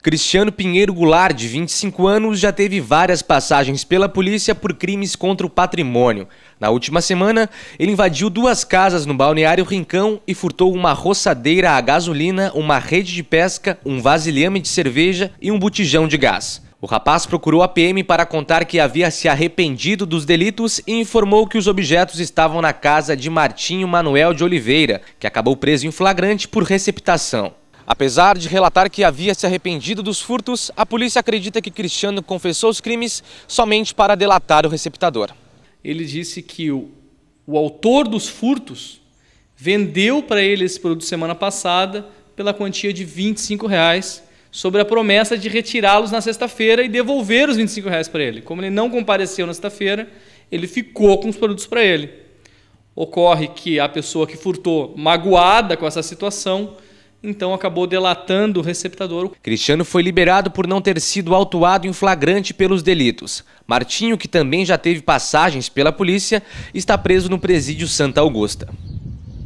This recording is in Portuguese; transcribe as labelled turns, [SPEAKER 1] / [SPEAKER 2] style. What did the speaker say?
[SPEAKER 1] Cristiano Pinheiro Goulart, de 25 anos, já teve várias passagens pela polícia por crimes contra o patrimônio. Na última semana, ele invadiu duas casas no balneário Rincão e furtou uma roçadeira a gasolina, uma rede de pesca, um vasilhame de cerveja e um botijão de gás. O rapaz procurou a PM para contar que havia se arrependido dos delitos e informou que os objetos estavam na casa de Martinho Manuel de Oliveira, que acabou preso em flagrante por receptação. Apesar de relatar que havia se arrependido dos furtos, a polícia acredita que Cristiano confessou os crimes somente para delatar o receptador. Ele disse que o, o autor dos furtos
[SPEAKER 2] vendeu para ele esse produto semana passada pela quantia de R$ 25, reais, sobre a promessa de retirá-los na sexta-feira e devolver os R$ 25 reais para ele. Como ele não compareceu na sexta-feira, ele ficou com os produtos para ele. Ocorre que a pessoa que furtou, magoada com essa situação, então acabou delatando o receptador.
[SPEAKER 1] Cristiano foi liberado por não ter sido autuado em flagrante pelos delitos. Martinho, que também já teve passagens pela polícia, está preso no presídio Santa Augusta.